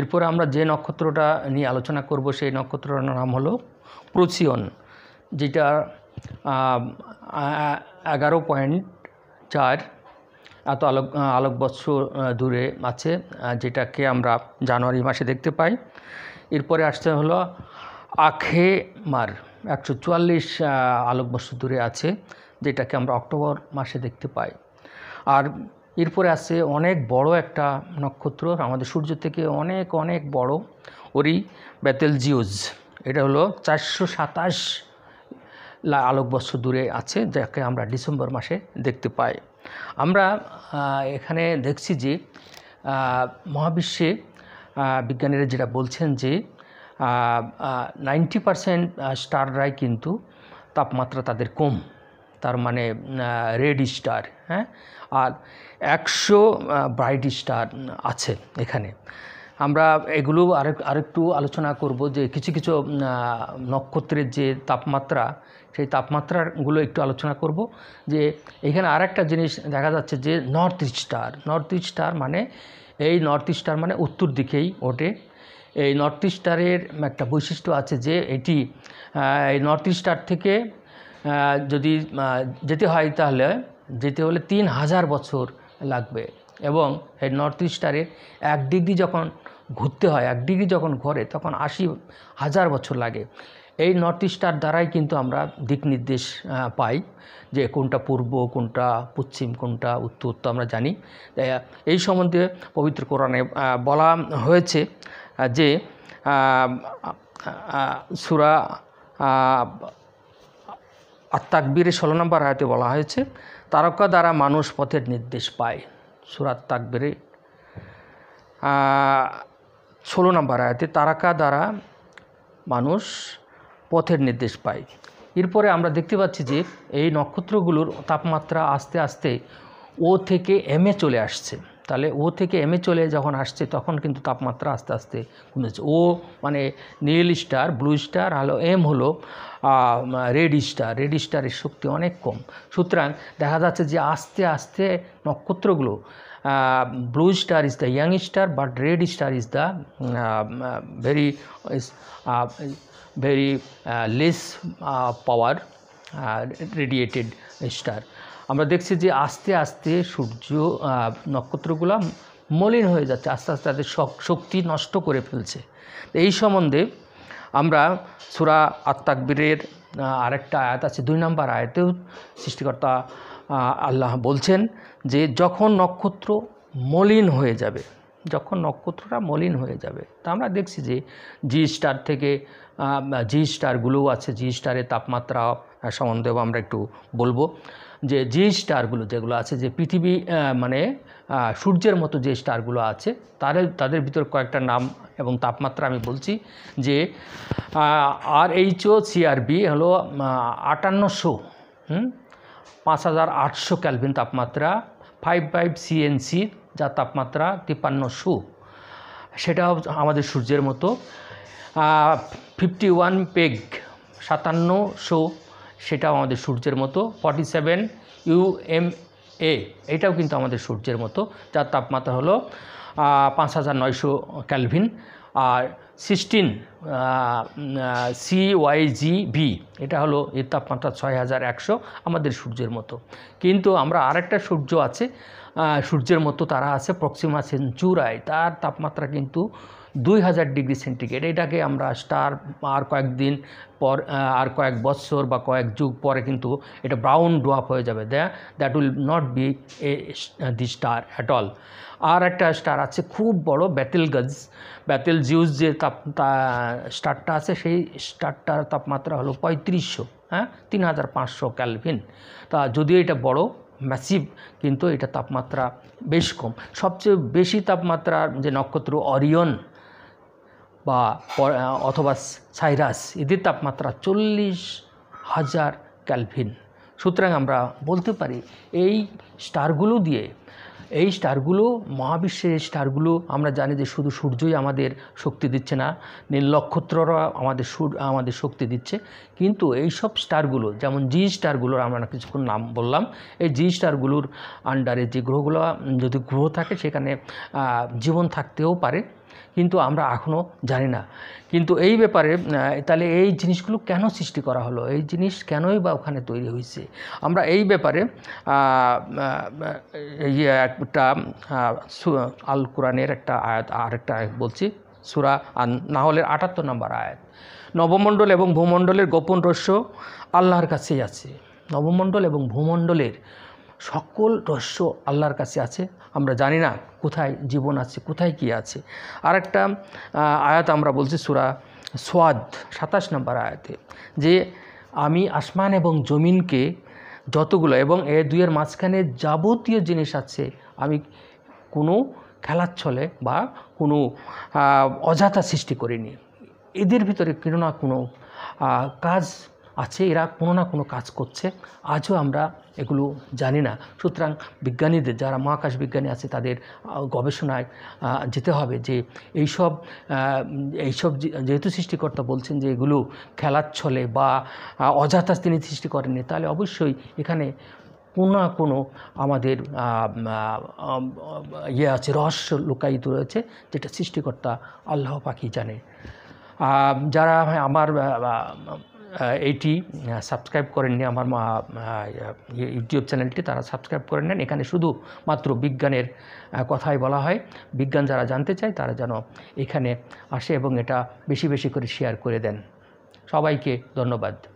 এরপরে আমরা যে নক্ষত্রটা নিয়ে আলোচনা করব সেই নক্ষত্রটার নাম হলো প্রোসিয়ন যেটা এগারো পয়েন্ট চার এত আলোক আলোকবৎস দূরে আছে যেটাকে আমরা জানুয়ারি মাসে দেখতে পাই এরপরে আসতে হলো আখে মার একশো চুয়াল্লিশ আলোকবর্ষ দূরে আছে যেটাকে আমরা অক্টোবর মাসে দেখতে পাই আর এরপরে আসছে অনেক বড় একটা নক্ষত্র আমাদের সূর্য থেকে অনেক অনেক বড় ওরি ব্যাতেল জিউজ এটা হলো চারশো সাতাশ আলোকবর্ষ দূরে আছে যাকে আমরা ডিসেম্বর মাসে দেখতে পাই আমরা এখানে দেখছি যে মহাবিশ্বে বিজ্ঞানীরা যেটা বলছেন যে নাইনটি পারসেন্ট স্টাররাই কিন্তু তাপমাত্রা তাদের কম তার মানে রেড স্টার হ্যাঁ আর একশো ব্রাইট স্টার আছে এখানে আমরা এগুলো আরেক আরেকটু আলোচনা করব যে কিছু কিছু নক্ষত্রের যে তাপমাত্রা সেই তাপমাত্রাগুলো একটু আলোচনা করব যে এখানে আরেকটা জিনিস দেখা যাচ্ছে যে নর্থ স্টার নর্থ স্টার মানে এই নর্থ স্টার মানে উত্তর দিকেই ওঠে এই নর্থ স্টারের একটা বৈশিষ্ট্য আছে যে এটি এই নর্থ স্টার থেকে যদি যেতে হয় তাহলে যেতে হলে তিন হাজার বছর লাগবে এবং এই নর্থ ইস্টারের এক ডিগ্রি যখন ঘুরতে হয় এক ডিগ্রি যখন ঘোরে তখন আশি হাজার বছর লাগে এই নর্থ ইস্টার দ্বারাই কিন্তু আমরা দিক নির্দেশ পাই যে কোনটা পূর্ব কোনটা পশ্চিম কোনটা উত্তর তো আমরা জানি এই সম্বন্ধে পবিত্র কোরআনে বলা হয়েছে যে সুরা আর তাকবীরে ষোলো নম্বর আয়তে বলা হয়েছে তারকা দ্বারা মানুষ পথের নির্দেশ পায় সুরাত তাকবীরে ষোলো নম্বর আয়তে তারকা দ্বারা মানুষ পথের নির্দেশ পায় এরপরে আমরা দেখতে পাচ্ছি যে এই নক্ষত্রগুলোর তাপমাত্রা আস্তে আস্তে ও থেকে এম এ চলে আসছে তাহলে ও থেকে এমে চলে যখন আসছে তখন কিন্তু তাপমাত্রা আস্তে আস্তে কমে যাচ্ছে ও মানে নীল স্টার ব্লু স্টার হলো এম হলো রেড স্টার রেড স্টারের শক্তি অনেক কম সুতরাং দেখা যাচ্ছে যে আস্তে আস্তে নক্ষত্রগুলো blue star is the young star but red star is the very very less power radiated star আমরা দেখছি যে আস্তে আস্তে সূর্য নক্ষত্রগুলো মলিন হয়ে যাচ্ছে আস্তে আস্তে তাদের শক্তি নষ্ট করে ফেলছে এই সম্বন্ধে আমরা সুরা আত্মাকবীরের আরেকটা আয়াত আছে দুই নম্বর আয়াতেও সৃষ্টিকর্তা আল্লাহ বলছেন যে যখন নক্ষত্র মলিন হয়ে যাবে যখন নক্ষত্রটা মলিন হয়ে যাবে তা আমরা দেখছি যে জি স্টার থেকে জি স্টারগুলোও আছে জি স্টারের তাপমাত্রা সম্বন্ধেও আমরা একটু বলবো যে জি স্টারগুলো যেগুলো আছে যে পৃথিবী মানে সূর্যের মতো যে স্টারগুলো আছে তাদের তাদের ভিতর কয়েকটা নাম এবং তাপমাত্রা আমি বলছি যে আর এইচও সিআরবি হলো আটান্নশো হুম পাঁচ হাজার আটশো ক্যালভিন তাপমাত্রা ফাইভ ফাইভ সিএনসি যার তাপমাত্রা তিপ্পান্ন সু সেটা আমাদের সূর্যের মতো ফিফটি ওয়ান পেগ সাতান্ন সো সেটাও আমাদের সূর্যের মতো ফর্টি সেভেন এ এটাও কিন্তু আমাদের সূর্যের মতো যার তাপমাত্রা হলো পাঁচ হাজার নয়শো ক্যালভিন আর সিস্টিন সিওয়াইজিবি এটা হলো এর তাপমাত্রা ছয় হাজার একশো আমাদের সূর্যের মতো কিন্তু আমরা আরেকটা সূর্য আছে সূর্যের মতো তারা আছে প্রক্সিমা সেঞ্চুরায় তার তাপমাত্রা কিন্তু দুই হাজার ডিগ্রি সেন্টিগ্রেড এটাকে আমরা স্টার আর কয়েকদিন পর আর কয়েক বৎসর বা কয়েক যুগ পরে কিন্তু এটা ব্রাউন ডোয়াপ হয়ে যাবে the that will not be a the star at all আর একটা স্টার আছে খুব বড় ব্যাতেল গজ ব্যাতেল জিউস যে তাপ স্টারটা আছে সেই স্টারটার তাপমাত্রা হলো পঁয়ত্রিশশো হ্যাঁ তিন হাজার পাঁচশো ক্যালভিন তা যদিও এটা বড় ম্যাসিভ কিন্তু এটা তাপমাত্রা বেশ কম সবচেয়ে বেশি তাপমাত্রার যে নক্ষত্র অরিয়ন বা অথবা সাইরাস এদের তাপমাত্রা চল্লিশ হাজার ক্যালভিন সুতরাং আমরা বলতে পারি এই স্টারগুলো দিয়ে এই স্টারগুলো মহাবিশ্বের স্টারগুলো আমরা জানি যে শুধু সূর্যই আমাদের শক্তি দিচ্ছে না নীল নক্ষত্ররা আমাদের সূর আমাদের শক্তি দিচ্ছে কিন্তু এই সব স্টারগুলো যেমন জি স্টারগুলোর আমরা কিছুক্ষণ নাম বললাম এই জি স্টারগুলোর আন্ডারে যে গ্রহগুলো যদি গ্রহ থাকে সেখানে জীবন থাকতেও পারে কিন্তু আমরা এখনও জানি না কিন্তু এই ব্যাপারে তাহলে এই জিনিসগুলো কেন সৃষ্টি করা হলো এই জিনিস কেনই বা ওখানে তৈরি হয়েছে আমরা এই ব্যাপারে একটা আল কোরআনের একটা আয়াত আর একটা আয়াত বলছি সুরা হলে আটাত্তর নম্বর আয়াত নবমণ্ডল এবং ভূমণ্ডলের গোপন রহস্য আল্লাহর কাছেই আছে নবমণ্ডল এবং ভূমণ্ডলের সকল রহস্য আল্লাহর কাছে আছে আমরা জানি না কোথায় জীবন আছে কোথায় কি আছে আর একটা আয়াত আমরা বলছি সুরা সোয়াদ সাতাশ নম্বর আয়াতে যে আমি আসমান এবং জমিনকে যতগুলো এবং এ দুইয়ের মাঝখানে যাবতীয় জিনিস আছে আমি কোনো খেলার ছলে বা কোনো অজাতা সৃষ্টি করিনি এদের ভিতরে কোনো না কোনো কাজ আছে এরা কোনো না কোনো কাজ করছে আজও আমরা এগুলো জানি না সুতরাং বিজ্ঞানীদের যারা মহাকাশ বিজ্ঞানী আছে তাদের গবেষণায় যেতে হবে যে এইসব এইসব যেহেতু সৃষ্টিকর্তা বলছেন যে এগুলো খেলার ছলে বা অযথা তিনি সৃষ্টি করেননি তাহলে অবশ্যই এখানে কোনো না কোনো আমাদের ইয়ে আছে রহস্য লুকায়িত রয়েছে যেটা সৃষ্টিকর্তা আল্লাহ পাখি জানে যারা আমার এইটি সাবস্ক্রাইব করেননি আমার ইউটিউব ইয়ে, চ্যানেলটি তারা সাবস্ক্রাইব করে নেন এখানে শুধু মাত্র বিজ্ঞানের কথাই বলা হয় বিজ্ঞান যারা জানতে চায় তারা যেন এখানে আসে এবং এটা বেশি বেশি করে শেয়ার করে দেন সবাইকে ধন্যবাদ